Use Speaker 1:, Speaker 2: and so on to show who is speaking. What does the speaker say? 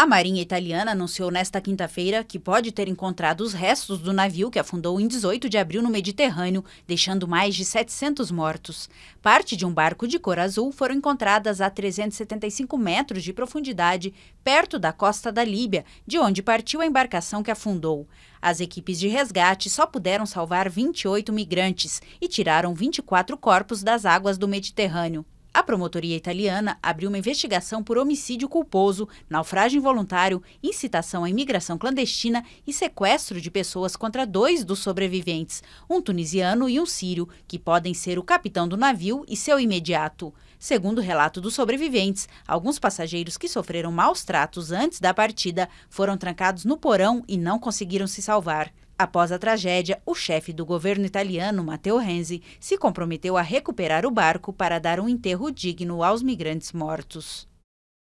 Speaker 1: A Marinha Italiana anunciou nesta quinta-feira que pode ter encontrado os restos do navio que afundou em 18 de abril no Mediterrâneo, deixando mais de 700 mortos. Parte de um barco de cor azul foram encontradas a 375 metros de profundidade, perto da costa da Líbia, de onde partiu a embarcação que afundou. As equipes de resgate só puderam salvar 28 migrantes e tiraram 24 corpos das águas do Mediterrâneo. A promotoria italiana abriu uma investigação por homicídio culposo, naufrágio involuntário, incitação à imigração clandestina e sequestro de pessoas contra dois dos sobreviventes, um tunisiano e um sírio, que podem ser o capitão do navio e seu imediato. Segundo o relato dos sobreviventes, alguns passageiros que sofreram maus tratos antes da partida foram trancados no porão e não conseguiram se salvar. Após a tragédia, o chefe do governo italiano, Matteo Renzi, se comprometeu a recuperar o barco para dar um enterro digno aos migrantes mortos.